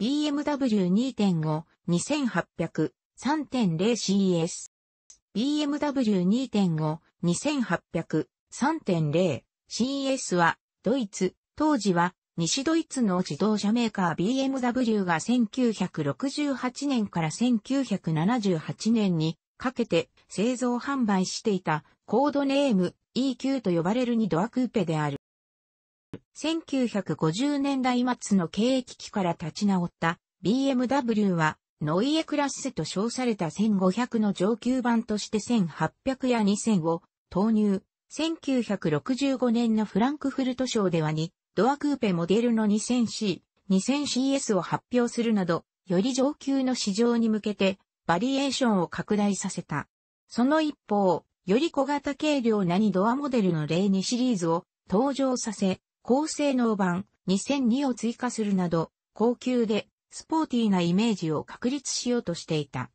BMW 2.5、2800-3.0CS。BMW 2.5、2800-3.0CS は、ドイツ、当時は、西ドイツの自動車メーカー BMW が1968年から1978年にかけて製造販売していたコードネーム EQ と呼ばれる2ドアクーペである。1950年代末の経営危機から立ち直った BMW はノイエクラッセと称された1500の上級版として1800や2000を投入。1965年のフランクフルト賞では2ドアクーペモデルの 2000C、2000CS を発表するなど、より上級の市場に向けてバリエーションを拡大させた。その一方、より小型軽量な2ドアモデルの例2シリーズを登場させ、高性能版2002を追加するなど、高級でスポーティーなイメージを確立しようとしていた。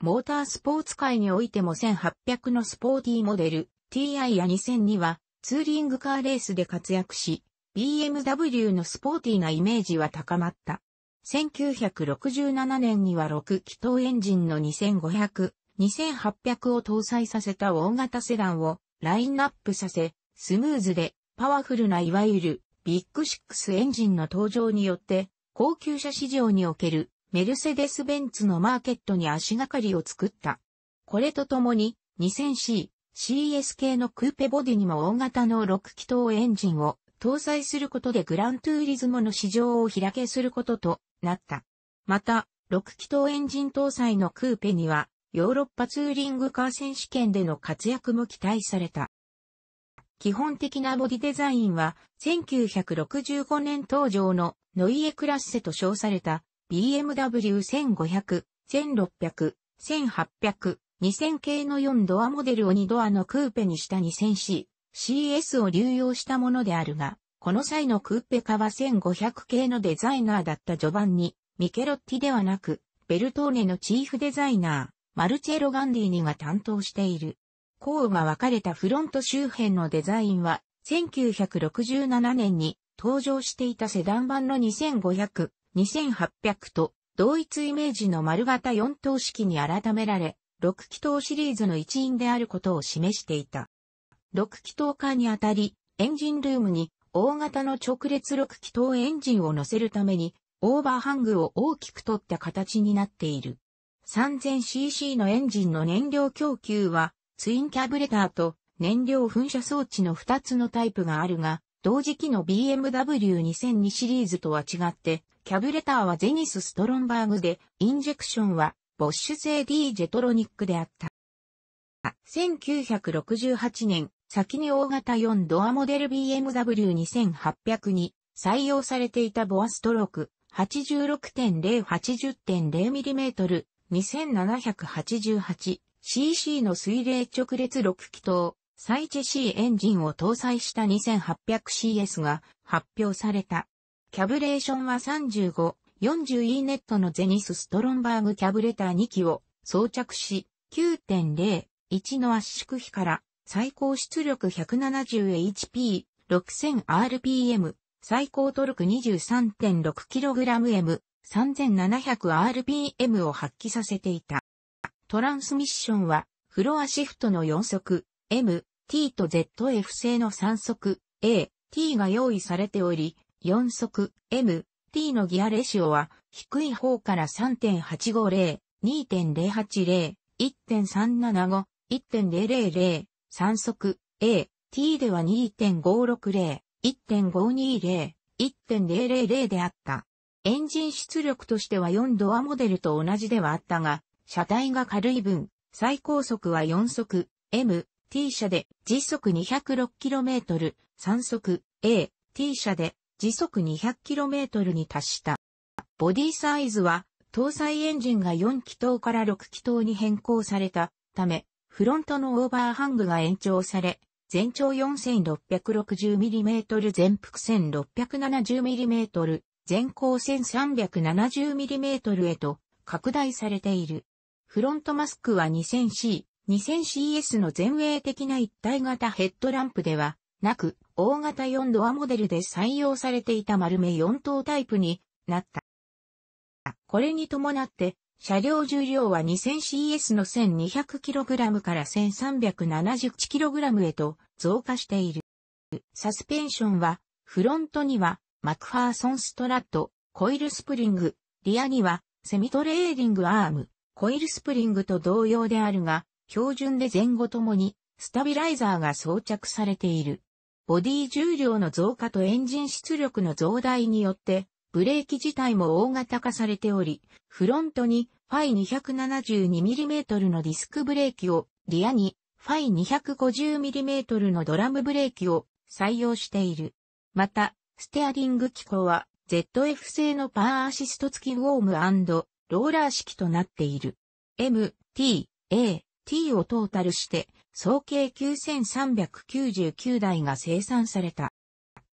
モータースポーツ界においても1800のスポーティーモデル TI や2002はツーリングカーレースで活躍し、BMW のスポーティーなイメージは高まった。1967年には6気筒エンジンの2500、2800を搭載させた大型セダンをラインナップさせ、スムーズでパワフルないわゆるビッグシックスエンジンの登場によって、高級車市場におけるメルセデス・ベンツのマーケットに足がかりを作った。これとともに 2000C、CS 系のクーペボディにも大型の6気筒エンジンを搭載することでグランツーリズムの市場を開けすることとなった。また、6気筒エンジン搭載のクーペには、ヨーロッパツーリングカー選手権での活躍も期待された。基本的なボディデザインは、1965年登場のノイエクラッセと称された BMW1500、1600、1800、2000系の4ドアモデルを2ドアのクーペにした 2000C、CS を流用したものであるが、この際のクーペ化は1500系のデザイナーだった序盤に、ミケロッティではなく、ベルトーネのチーフデザイナー、マルチェロ・ガンディーニが担当している。項が分かれたフロント周辺のデザインは、1967年に登場していたセダン版の2500、2800と同一イメージの丸型4等式に改められ、6気筒シリーズの一員であることを示していた。6気筒化にあたり、エンジンルームに大型の直列6気筒エンジンを乗せるために、オーバーハングを大きく取った形になっている。3000cc のエンジンの燃料供給は、ツインキャブレターと燃料噴射装置の2つのタイプがあるが、同時期の BMW2002 シリーズとは違って、キャブレターはゼニスストロンバーグで、インジェクションはボッシュ製 D ジェトロニックであった。1968年、先に大型4ドアモデル BMW2800 に採用されていたボアストローク 86.080.0mm 2788 CC の水冷直列6気筒、サイチェ C エンジンを搭載した 2800CS が発表された。キャブレーションは35、40E ネットのゼニスストロンバーグキャブレター2機を装着し、9.0、1の圧縮比から最高出力 170HP、6000rpm、最高トルク 23.6kgm、3700rpm を発揮させていた。トランスミッションは、フロアシフトの4速、M、T と ZF 製の3速、A、T が用意されており、4速、M、T のギアレシオは、低い方から3.850、2.080、1.375、1.000、3速、A、T では2.560、1.520、1.000であった。エンジン出力としては4ドアモデルと同じではあったが、車体が軽い分、最高速は4速 M、T 車で時速 206km、3速 A、T 車で時速 200km に達した。ボディサイズは搭載エンジンが4気筒から6気筒に変更されたため、フロントのオーバーハングが延長され、全長 4660mm 全幅 1670mm 全高1 3 7 0 m m へと拡大されている。フロントマスクは 2000C、2000CS の前衛的な一体型ヘッドランプではなく、大型4ドアモデルで採用されていた丸目4灯タイプになった。これに伴って、車両重量は 2000CS の 1200kg から 1371kg へと増加している。サスペンションは、フロントにはマクファーソンストラット、コイルスプリング、リアにはセミトレーディングアーム、コイルスプリングと同様であるが、標準で前後ともにスタビライザーが装着されている。ボディ重量の増加とエンジン出力の増大によって、ブレーキ自体も大型化されており、フロントにファイ 272mm のディスクブレーキを、リアにファイ 250mm のドラムブレーキを採用している。また、ステアリング機構は ZF 製のパワーアシスト付きウォームローラー式となっている。M、T、A、T をトータルして、総計9399台が生産された。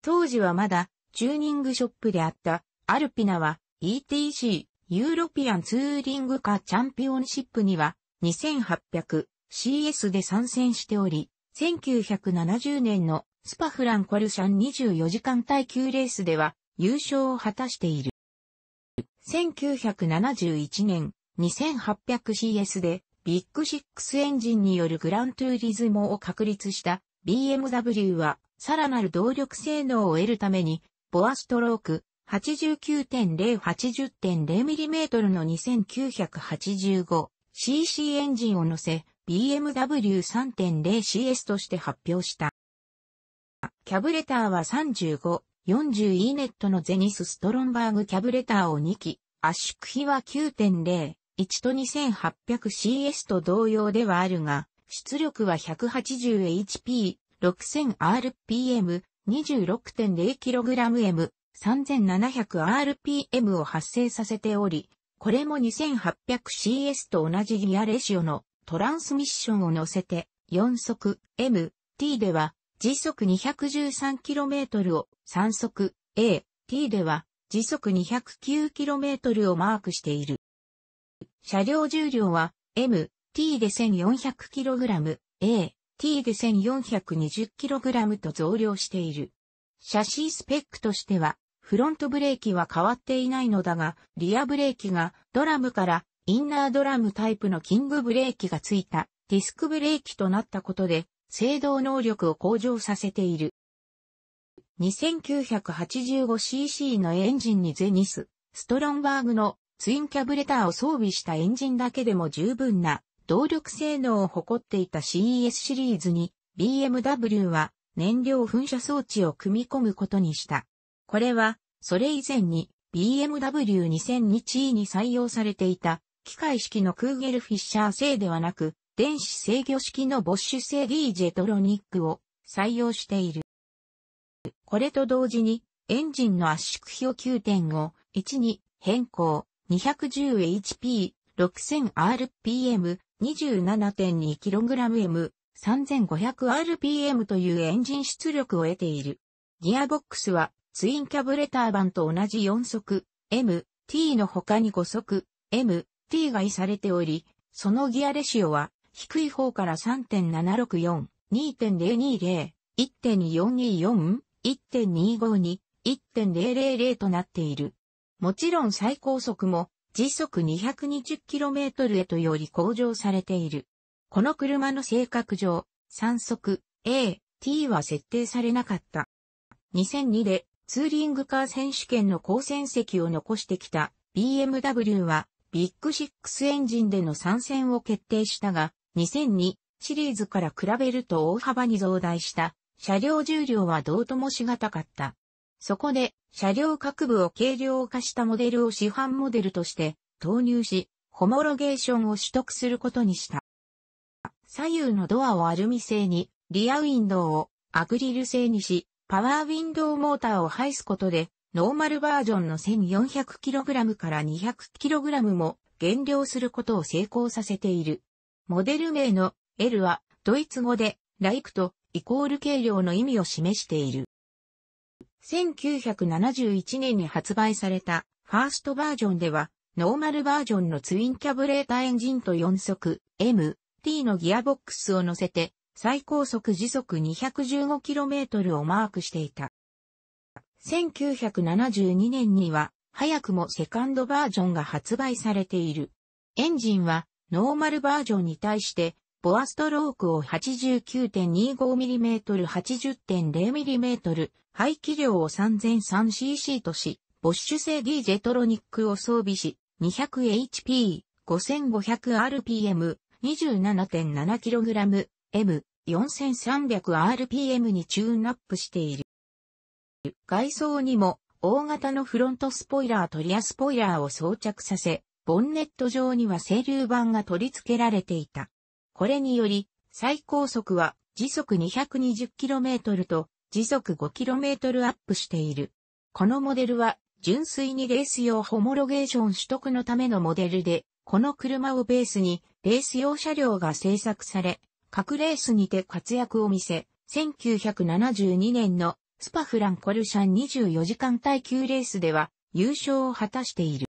当時はまだ、チューニングショップであった、アルピナは、ETC、ユーロピアンツーリングカーチャンピオンシップには、2800CS で参戦しており、1970年のスパフランコルシャン24時間耐久レースでは優勝を果たしている。1971年 2800CS でビッグシックスエンジンによるグラントゥーリズモを確立した BMW はさらなる動力性能を得るためにボアストローク 89.080.0mm の 2985cc エンジンを乗せ BMW3.0CS として発表した。キャブレターは35 40 e ネットのゼニスストロンバーグキャブレターを2機、圧縮比は9.0、1と 2800CS と同様ではあるが、出力は 180HP、6000rpm、26.0kgm、3700rpm を発生させており、これも 2800CS と同じギアレシオのトランスミッションを乗せて、4速 MT では時速 213km を3速 A、T では時速 209km をマークしている。車両重量は M、T で 1400kg、A、T で 1420kg と増量している。シャシースペックとしては、フロントブレーキは変わっていないのだが、リアブレーキがドラムからインナードラムタイプのキングブレーキがついたディスクブレーキとなったことで、制動能力を向上させている。2985cc のエンジンにゼニス、ストロンバーグのツインキャブレターを装備したエンジンだけでも十分な動力性能を誇っていた CES シリーズに BMW は燃料噴射装置を組み込むことにした。これはそれ以前に BMW 2002 c に採用されていた機械式のクーゲルフィッシャー製ではなく電子制御式のボッシュ製 DJ トロニックを採用している。これと同時に、エンジンの圧縮比を9.5、1に変更、210HP、6000rpm、27.2kgm、3500rpm というエンジン出力を得ている。ギアボックスは、ツインキャブレター版と同じ4速、M、T の他に5速、M、T がいされており、そのギアレシオは低い方から3.764、2.020、1.424、1.252、1.000となっている。もちろん最高速も時速 220km へとより向上されている。この車の性格上、3速 A、T は設定されなかった。2002でツーリングカー選手権の好戦績を残してきた BMW はビッグシックスエンジンでの参戦を決定したが、2002シリーズから比べると大幅に増大した車両重量はどうともしがたかった。そこで車両各部を軽量化したモデルを市販モデルとして投入し、ホモロゲーションを取得することにした。左右のドアをアルミ製に、リアウィンドウをアクリル製にし、パワーウィンドウモーターを排すことで、ノーマルバージョンの 1400kg から 200kg も減量することを成功させている。モデル名の L はドイツ語でライクとイコール軽量の意味を示している。1971年に発売されたファーストバージョンではノーマルバージョンのツインキャブレータエンジンと4速 M、T のギアボックスを乗せて最高速時速 215km をマークしていた。1972年には早くもセカンドバージョンが発売されている。エンジンはノーマルバージョンに対して、ボアストロークを 89.25mm80.0mm 排気量を 3003cc とし、ボッシュ製 d ェトロニックを装備し、200HP、5500rpm、27.7kg、M、4300rpm にチューンアップしている。外装にも大型のフロントスポイラーとリアスポイラーを装着させ、ボンネット上には整流板が取り付けられていた。これにより、最高速は時速 220km と時速 5km アップしている。このモデルは純粋にレース用ホモロゲーション取得のためのモデルで、この車をベースにレース用車両が製作され、各レースにて活躍を見せ、1972年のスパフランコルシャン24時間耐久レースでは優勝を果たしている。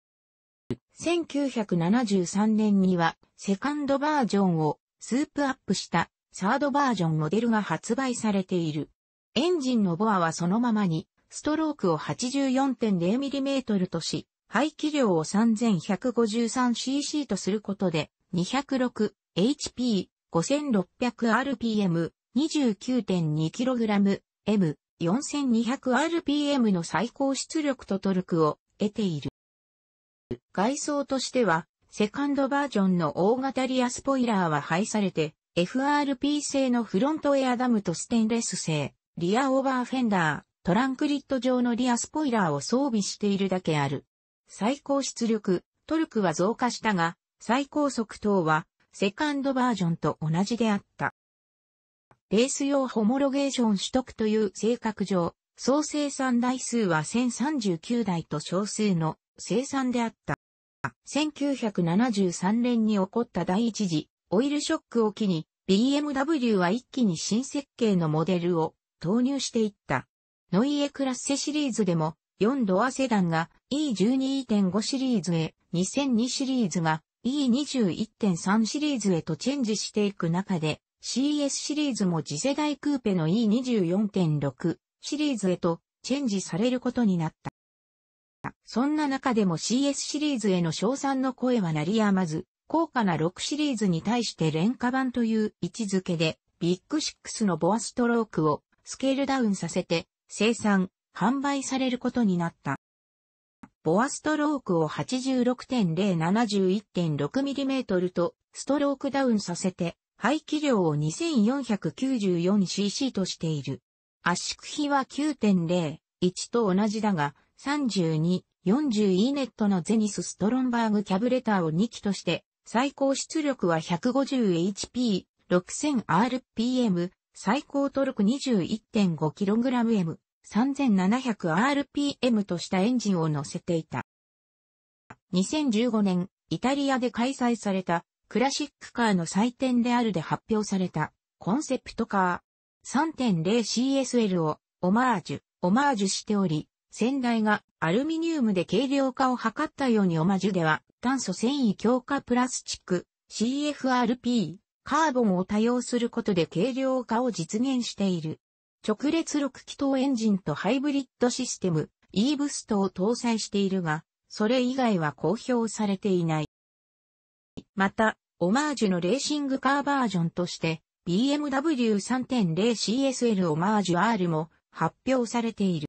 1973年にはセカンドバージョンをスープアップしたサードバージョンモデルが発売されている。エンジンのボアはそのままにストロークを 84.0mm とし、排気量を 3153cc とすることで 206HP、5600rpm、29.2kg、M、4200rpm の最高出力とトルクを得ている。外装としては、セカンドバージョンの大型リアスポイラーは廃されて、FRP 製のフロントエアダムとステンレス製、リアオーバーフェンダー、トランクリット状のリアスポイラーを装備しているだけある。最高出力、トルクは増加したが、最高速等は、セカンドバージョンと同じであった。レース用ホモロゲーション取得という性格上、総生産台数は1039台と少数の生産であった。1973年に起こった第一次オイルショックを機に BMW は一気に新設計のモデルを投入していった。ノイエクラッセシリーズでも4ドアセダンが E12.5 シリーズへ、2002シリーズが E21.3 シリーズへとチェンジしていく中で CS シリーズも次世代クーペの E24.6 シリーズへとチェンジされることになった。そんな中でも CS シリーズへの称賛の声は鳴りやまず、高価な6シリーズに対して廉価版という位置づけで、ビッグシックスのボアストロークをスケールダウンさせて生産、販売されることになった。ボアストロークを 86.071.6mm とストロークダウンさせて排気量を 2494cc としている。圧縮比は9.0、1と同じだが、32、40イーネットのゼニスストロンバーグキャブレターを2機として、最高出力は 150HP、6000rpm、最高トルク 21.5kgm、3700rpm としたエンジンを乗せていた。2015年、イタリアで開催されたクラシックカーの祭典であるで発表されたコンセプトカー 3.0CSL をオマージュ、オマージュしており、先代がアルミニウムで軽量化を図ったようにオマジュでは炭素繊維強化プラスチック CFRP カーボンを多用することで軽量化を実現している。直列6気筒エンジンとハイブリッドシステム e ブストを搭載しているが、それ以外は公表されていない。また、オマージュのレーシングカーバージョンとして BMW 3.0CSL オマージュ R も発表されている。